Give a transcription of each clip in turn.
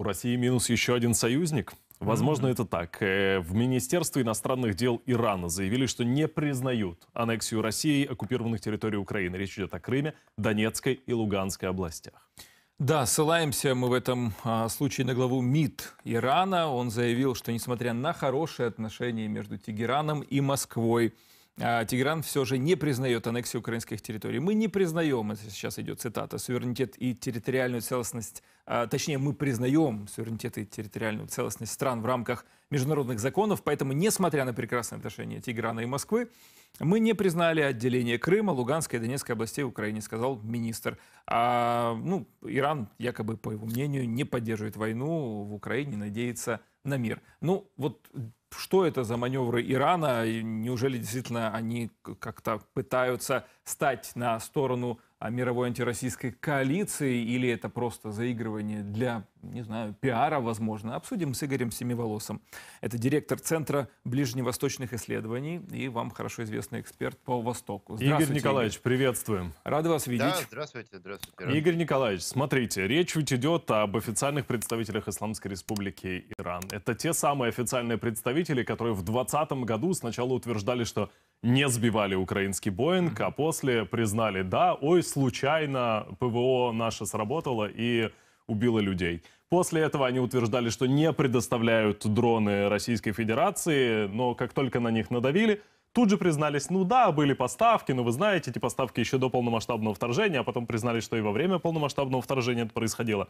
У России минус еще один союзник? Возможно, mm -hmm. это так. Э, в Министерстве иностранных дел Ирана заявили, что не признают аннексию России оккупированных территорий Украины. Речь идет о Крыме, Донецкой и Луганской областях. Да, ссылаемся мы в этом а, случае на главу МИД Ирана. Он заявил, что несмотря на хорошие отношения между Тегераном и Москвой, а, Тегеран все же не признает аннексию украинских территорий. Мы не признаем, это сейчас идет цитата, суверенитет и территориальную целостность, а, точнее, мы признаем суверенитет и территориальную целостность стран в рамках международных законов, поэтому, несмотря на прекрасные отношения Тегерана и Москвы, мы не признали отделение Крыма, Луганской и Донецкой областей Украины, сказал министр. А, ну, Иран, якобы, по его мнению, не поддерживает войну в Украине, надеется на мир. Ну, вот что это за маневры Ирана? Неужели действительно они как-то пытаются стать на сторону а, мировой антироссийской коалиции? Или это просто заигрывание для, не знаю, пиара, возможно? Обсудим с Игорем Семиволосом. Это директор Центра ближневосточных исследований и вам хорошо известный эксперт по Востоку. Игорь Николаевич, Игорь. приветствуем. Рады вас видеть. Да, здравствуйте, здравствуйте. Игорь Николаевич, смотрите, речь ведь идет об официальных представителях Исламской Республики Иран. Это те самые официальные представители, строители, которые в 2020 году сначала утверждали, что не сбивали украинский Боинг, а после признали, да, ой, случайно ПВО наше сработало и убило людей. После этого они утверждали, что не предоставляют дроны Российской Федерации, но как только на них надавили, тут же признались, ну да, были поставки, но вы знаете, эти поставки еще до полномасштабного вторжения, а потом признали, что и во время полномасштабного вторжения это происходило.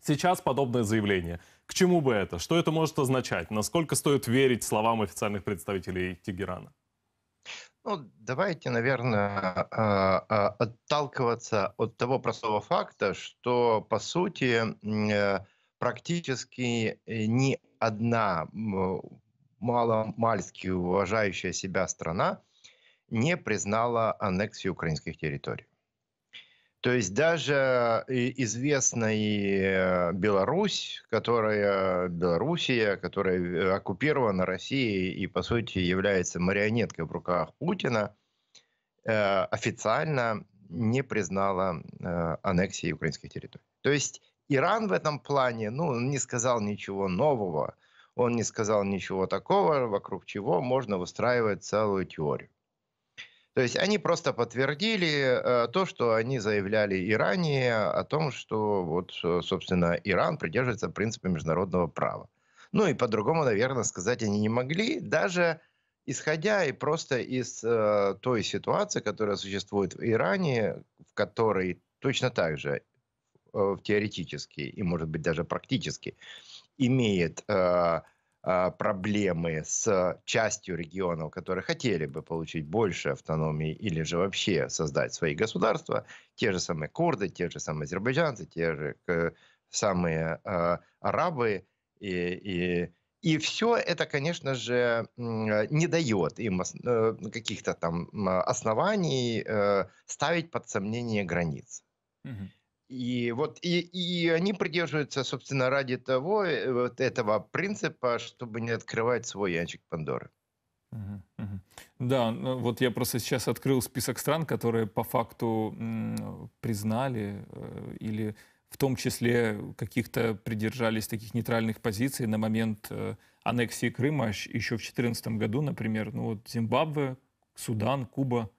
Сейчас подобное заявление. К чему бы это? Что это может означать? Насколько стоит верить словам официальных представителей Тегерана? Ну, давайте, наверное, э, э, отталкиваться от того простого факта, что, по сути, э, практически ни одна маломальски уважающая себя страна не признала аннексию украинских территорий. То есть даже э, известная э, Беларусь, которая Белоруссия, которая э, оккупирована Россией и по сути является марионеткой в руках Путина, официально не признала аннексии украинских территорий. То есть Иран в этом плане, ну, не сказал ничего нового, он не сказал ничего такого, вокруг чего можно выстраивать целую теорию. То есть они просто подтвердили э, то, что они заявляли и ранее о том, что вот, э, собственно, Иран придерживается принципа международного права. Ну и по-другому, наверное, сказать они не могли, даже исходя и просто из э, той ситуации, которая существует в Иране, в которой точно так же э, теоретически и, может быть, даже практически имеет э, а, проблемы с частью регионов, которые хотели бы получить больше автономии или же вообще создать свои государства, те же самые курды, те же самые азербайджанцы, те же самые а, арабы и, и и все это, конечно же, не дает им э, каких-то там оснований э, ставить под сомнение границ. Угу. И вот и, и они придерживаются, собственно, ради того э, вот этого принципа, чтобы не открывать свой ящик Пандоры. Да, ну, вот я просто сейчас открыл список стран, которые по факту признали э, или в том числе каких-то придержались таких нейтральных позиций на момент э, аннексии Крыма еще в 2014 году, например, ну вот Зимбабве, Судан, Куба,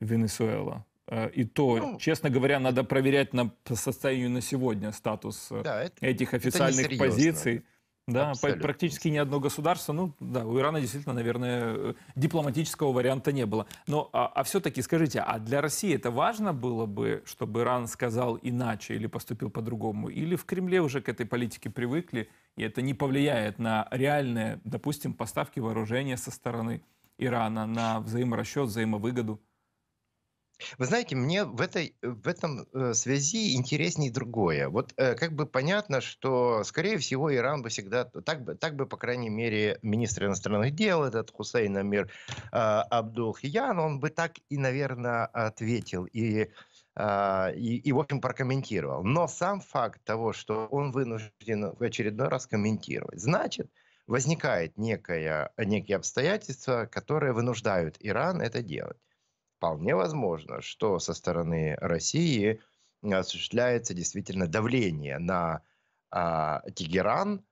Венесуэла. Э, и то, ну, честно говоря, надо проверять на по состоянию на сегодня статус э, да, это, этих официальных это позиций. Да, Абсолютно. практически ни одно государство, ну да, у Ирана действительно, наверное, э, дипломатического варианта не было. Но а, а все-таки скажите, а для России это важно было бы, чтобы Иран сказал иначе или поступил по-другому? Или в Кремле уже к этой политике привыкли, и это не повлияет на реальные, допустим, поставки вооружения со стороны Ирана, на взаиморасчет, взаимовыгоду? Вы знаете, мне в, этой, в этом э, связи интереснее другое. Вот э, как бы понятно, что, скорее всего, Иран бы всегда, так бы, так бы по крайней мере, министр иностранных дел, этот Хусейн Амир а, Абдулхиян, он бы так и, наверное, ответил. И а, и, и, в общем, прокомментировал. Но сам факт того, что он вынужден в очередной раз комментировать, значит, возникает некое, некие обстоятельства, которые вынуждают Иран это делать вполне возможно, что со стороны России осуществляется действительно давление на а, Тегеран,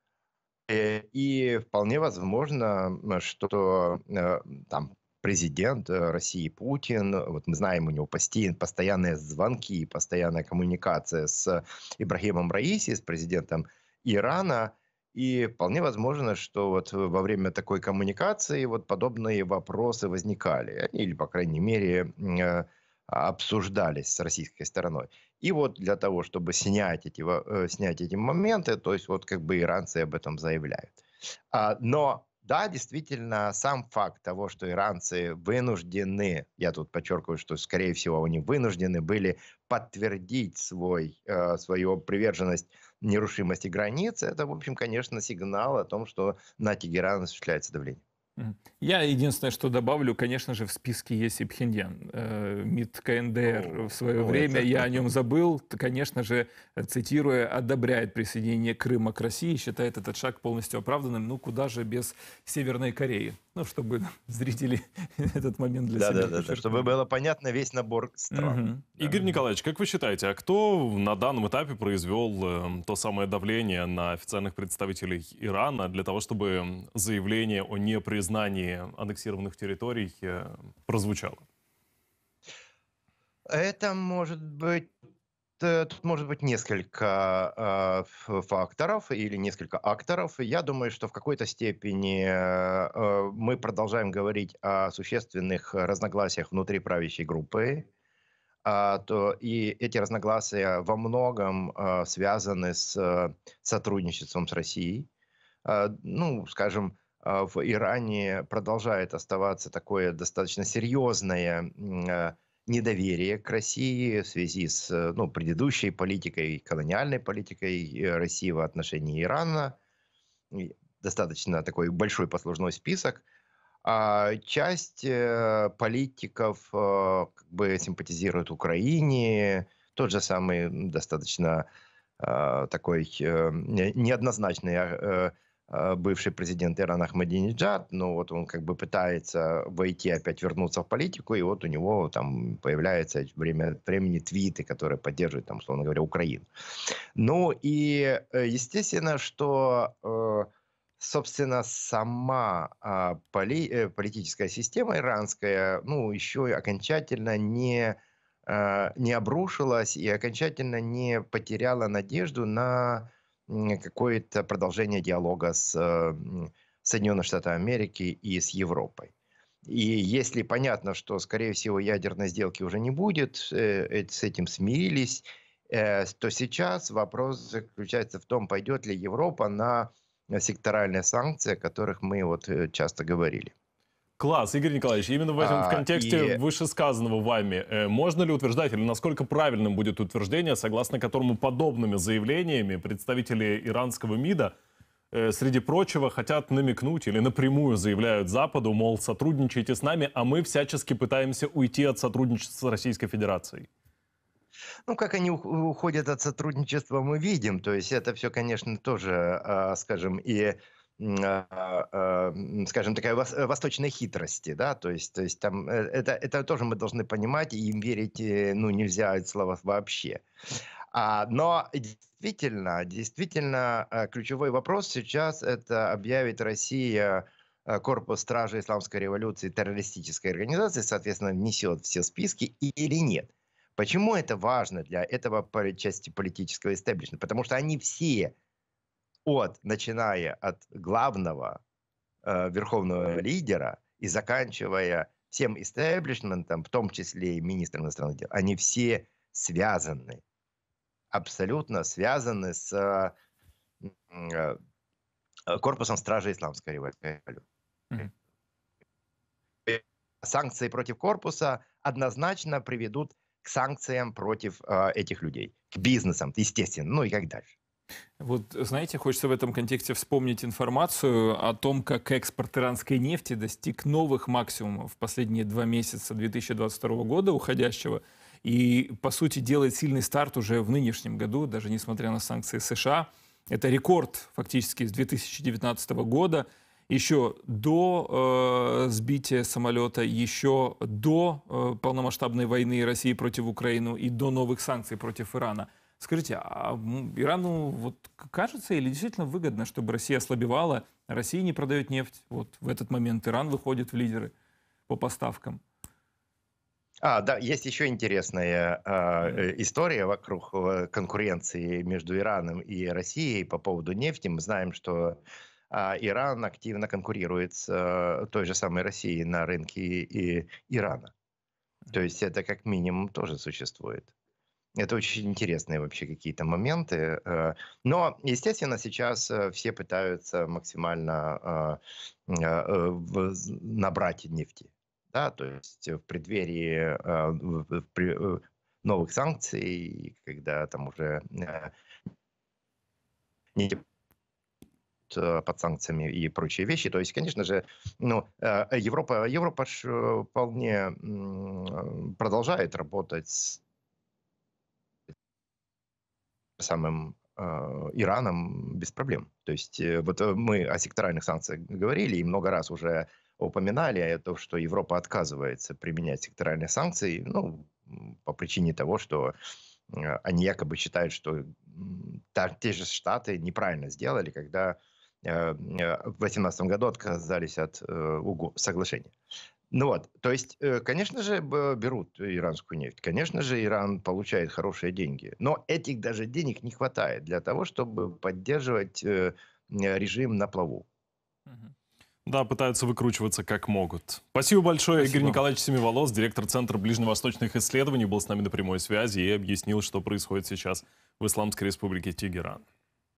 э, и вполне возможно, что э, там президент э, России Путин, вот мы знаем, у него постоянные звонки, постоянная коммуникация с Ибрагимом Раиси, с президентом Ирана, и вполне возможно, что вот э, во время такой коммуникации вот подобные вопросы возникали, или, по крайней мере, э, обсуждались с российской стороной. И вот для того, чтобы снять эти, э, снять эти моменты, то есть вот как бы иранцы об этом заявляют. А, но да, действительно, сам факт того, что иранцы вынуждены, я тут подчеркиваю, что, скорее всего, они вынуждены были подтвердить свой, э, свою приверженность нерушимости границ, это, в общем, конечно, сигнал о том, что на Тегеран осуществляется давление. Я единственное, что добавлю, конечно же, в списке есть и Пхеньян. Э, МИД КНДР в свое время, я о нем забыл, конечно же, э, цитируя, одобряет присоединение Крыма к России, считает этот шаг полностью оправданным. Ну, куда же без Северной Кореи? Ну, чтобы зрители этот момент для да, себя... Да, да, да, чтобы было понятно весь набор стран. Угу. Да. Игорь Николаевич, как вы считаете, а кто на данном этапе произвел э, то самое давление на официальных представителей Ирана для того, чтобы эм, заявление о непризнании аннексированных территорий э, прозвучало? Это может быть Э, тут может быть несколько э, факторов или несколько акторов. Я думаю, что в какой-то степени э, мы продолжаем говорить о существенных разногласиях внутри правящей группы. А, то, и эти разногласия во многом а, связаны с э, сотрудничеством с Россией. А, ну, скажем, а, в Иране продолжает оставаться такое достаточно серьезное а, недоверие к России в связи с э, ну, предыдущей политикой, колониальной политикой э, России в отношении Ирана. Достаточно такой большой послужной список. А часть э, политиков как бы симпатизирует Украине. Тот же самый достаточно такой неоднозначный а, Э, бывший президент Ирана Ахмадиниджад, но вот он как бы пытается войти, опять вернуться в политику, и вот у него там появляются время от времени твиты, которые поддерживают, там, условно говоря, Украину. Ну и э, естественно, что э, собственно, сама а, поли, политическая система иранская, ну, еще окончательно не, не обрушилась и окончательно не потеряла надежду на какое-то продолжение диалога с э, Соединенными Штатами Америки и с Европой. И если понятно, что, скорее всего, ядерной сделки уже не будет, э, э, с этим смирились, то сейчас вопрос заключается в том, пойдет ли Европа на секторальные санкции, о которых мы вот часто говорили. Класс, Игорь Николаевич, именно в этом в а, контексте и... вышесказанного вами, э, можно ли утверждать, или насколько правильным будет утверждение, согласно которому подобными заявлениями представители иранского МИДа, э, среди прочего, хотят намекнуть или напрямую заявляют Западу, мол, сотрудничайте с нами, а мы всячески пытаемся уйти от сотрудничества с Российской Федерацией? Ну, как они уходят от сотрудничества, мы видим. То есть это все, конечно, тоже, а, скажем, и а, а, скажем, такая э, восточной хитрости, да, то есть, то есть там э, это, это тоже мы должны понимать, и им верить, э, ну, нельзя от слов вообще. А, но действительно, действительно, ключевой вопрос сейчас это объявит Россия корпус стражи исламской революции террористической организации, соответственно, внесет все списки или нет. Почему это важно для этого части политического истеблишмента? Потому что они все от, начиная от главного э, верховного лидера и заканчивая всем истеблишментом, в том числе и министром иностранных дел, они все связаны, абсолютно связаны с э, э корпусом стражи исламской революции. Санкции против корпуса однозначно приведут к санкциям против э, этих людей, к бизнесам, естественно, ну и как дальше. Вот, знаете, хочется в этом контексте вспомнить информацию о том, как экспорт иранской нефти достиг новых максимумов в последние два месяца 2022 года уходящего и, по сути, делает сильный старт уже в нынешнем году, даже несмотря на санкции США. Это рекорд фактически с 2019 года, еще до э, сбития самолета, еще до э, полномасштабной войны России против Украины и до новых санкций против Ирана – Скажите, а Ирану вот кажется или действительно выгодно, чтобы Россия ослабевала, Россия не продает нефть, вот в этот момент Иран выходит в лидеры по поставкам? А, да, есть еще интересная а, э, история вокруг э, конкуренции между Ираном и Россией по поводу нефти. Мы знаем, что э, Иран активно конкурирует с э, той же самой Россией на рынке и, и Ирана. То есть это как минимум тоже существует. Это очень интересные вообще какие-то моменты. Э. Но, естественно, сейчас э, все пытаются максимально э, набрать нефти. Да, то есть в преддверии новых санкций, когда там уже не под санкциями и прочие вещи. То есть, конечно же, ну, Европа, Европа вполне продолжает работать с самым а, Ираном без проблем. То есть э, вот э, мы о секторальных санкциях говорили и много раз уже упоминали о а том, что Европа отказывается применять секторальные санкции, ну, по причине того, что э, они якобы считают, что те же Штаты неправильно сделали, когда в 2018 году отказались от соглашения. Ну вот, то есть, э, конечно же, берут иранскую нефть, конечно же, Иран получает хорошие деньги, но этих даже денег не хватает для того, чтобы поддерживать э, режим на плаву. Да, пытаются выкручиваться как могут. Спасибо большое, Спасибо. Игорь Николаевич Семиволос, директор Центра ближневосточных исследований, был с нами на прямой связи и объяснил, что происходит сейчас в Исламской республике Тегеран.